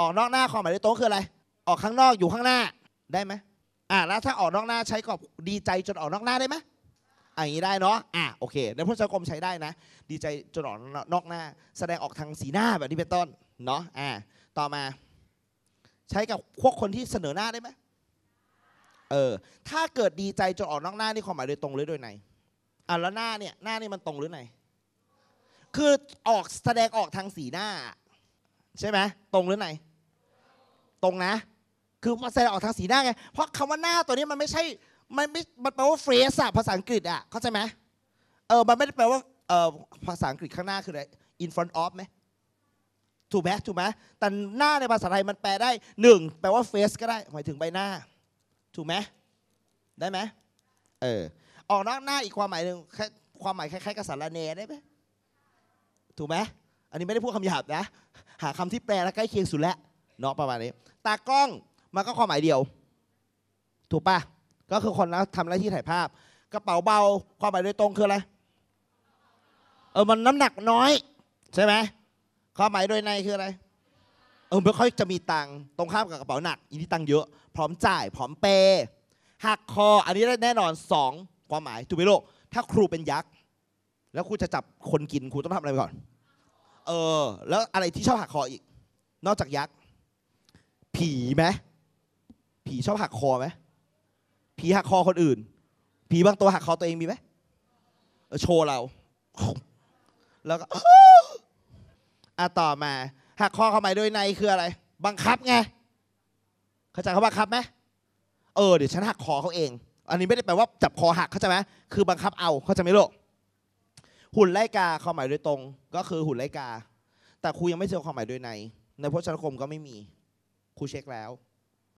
ออกนอกหน้าความหมายโดยตรงคืออะไร ออกข้างนอกอยู่ข้างหน้าได้ไหมอ่ะแล้วถ้าออกนอกหน้าใช้กับดีใจจนออกนอกหน้าได้ไหมอย่างนี้ได้เนาะอ่ะโอเคในพจนานุกรมใช้ได้นะ ดีใจจนออกนอกหน้า แสดงออกทางสีหน้าแบบที่เป็นต้น เนาะอ่ะต่อมา ใช้กับพวกคนที่เสนอหน้าได้ไหมเออ ถ้าเกิดดีใจจนออกนอกหน้านี่ความหมายโดยตรงหรือโดยไหนอ่ะแล้วหน้าเนี่ย หน้านี่มันตรงหรือไหน คือออกแสดงออกทางสีหน้า ใช่ไหมตรงหรือไหนตรงนะคือมัแสดงออกทางสีหน้าไงเพราะคำว่าหน้าตัวนี้มันไม่ใช่มันไม่มันแปลว่าเฟรสอะภาษาอังกฤษอะเข้าใจไหมเออมันไม่ได้แปลว่าเออภาษาอังกฤษข้างหน้าคืออะไร in front of ไหมถูกไหมถูกไหมแต่หน้าในภาษาไทยมันแปลได้หนึ่งแปลว่าเฟสก็ได้หมายถึงใบหน้าถูกไหมได้ไหมเออออกนอกหน้าอีกความหมายหนึ่งความหมายคล้ายๆกับสารเนได้ไหมถูกไหมอันนี้ไม่ได้พูดคำหยาบนะหาคำที่แปลและใกล้เคียงสุดแล้วเนาะประมาณนี้ ตากล้องมันก็ความหมายเดียว ถูกปะก็คือคนแล้วทำหน้าที่ถ่ายภาพกระเป๋าเบาความหมายโดยตรงคืออะไรเออมันน้ำหนักน้อย ใช่ไหมความหมายโดยในคืออะไรเออไม่ค่อยจะมีตังตรงข้ามกับกระเป๋าหนักอีนี่ตังเยอะ พร้อมจ่ายพร้อมเปย์หักคออันนี้แน่นอนสองความหมายถูกไหมลูกถ้าครูเป็นยักษ์แล้วครูจะจับคนกินครูต้องทำอะไรก่อนเออแล้วอะไรที่ชอบหักคออีก นอกจากยักษ์ผีไหมผีชอบหักคอไหมผีหักคอคนอื่น ผีบางตัวหักคอตัวเองมีไหมโชว์เรา แล้วก็อะต่อมาหักคอเข้ามาโดยในคืออะไรบังคับไงเข้าใจเขาบังคับไหมเออเดี๋ยวฉันหักคอเขาเอง อันนี้ไม่ได้แปลว่า จับคอหักเข้าใจไหมคือบังคับเอาเข้าใจไหมลูกหุ่นไล่กาข้าหมายโดยตรง ก็คือหุ่นไล่กา แต่ครูยังไม่เจอความหมายโดยในในพจนานุกรมก็ไม่มีครูเช็คแล้ว